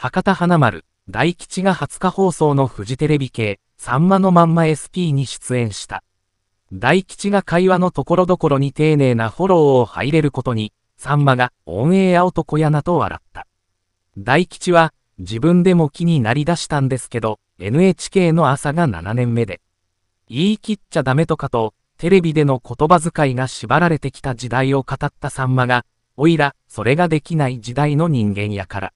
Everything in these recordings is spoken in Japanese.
博多花丸、大吉が20日放送のフジテレビ系、さんまのまんま SP に出演した。大吉が会話のところどころに丁寧なフォローを入れることに、さんまがオンエア男やなと笑った。大吉は、自分でも気になりだしたんですけど、NHK の朝が7年目で。言い切っちゃダメとかと、テレビでの言葉遣いが縛られてきた時代を語ったさんまが、おいら、それができない時代の人間やから。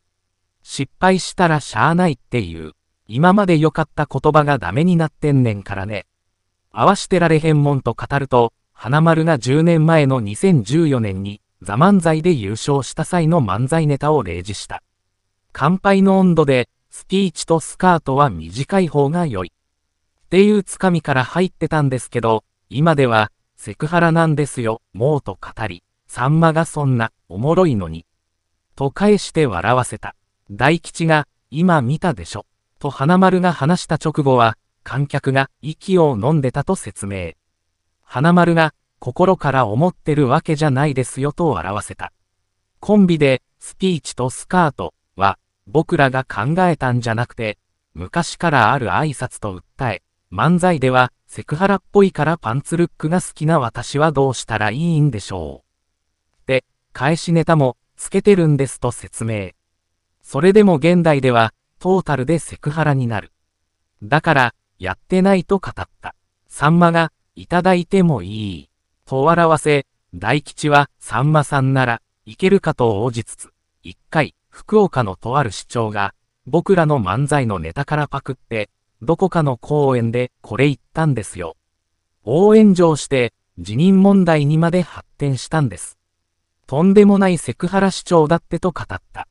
失敗したらしゃあないっていう、今まで良かった言葉がダメになってんねんからね。合わしてられへんもんと語ると、花丸が10年前の2014年に、ザ・漫才で優勝した際の漫才ネタを例示した。乾杯の温度で、スピーチとスカートは短い方が良い。っていうつかみから入ってたんですけど、今では、セクハラなんですよ、もうと語り、さんまがそんな、おもろいのに。と返して笑わせた。大吉が、今見たでしょ、と花丸が話した直後は、観客が息を飲んでたと説明。花丸が、心から思ってるわけじゃないですよと表せた。コンビで、スピーチとスカートは、僕らが考えたんじゃなくて、昔からある挨拶と訴え、漫才では、セクハラっぽいからパンツルックが好きな私はどうしたらいいんでしょう。で、返しネタも、つけてるんですと説明。それでも現代では、トータルでセクハラになる。だから、やってないと語った。さんまが、いただいてもいい。と笑わせ、大吉は、さんまさんなら、いけるかと応じつつ、一回、福岡のとある市長が、僕らの漫才のネタからパクって、どこかの公園でこれ言ったんですよ。応援上して、辞任問題にまで発展したんです。とんでもないセクハラ市長だってと語った。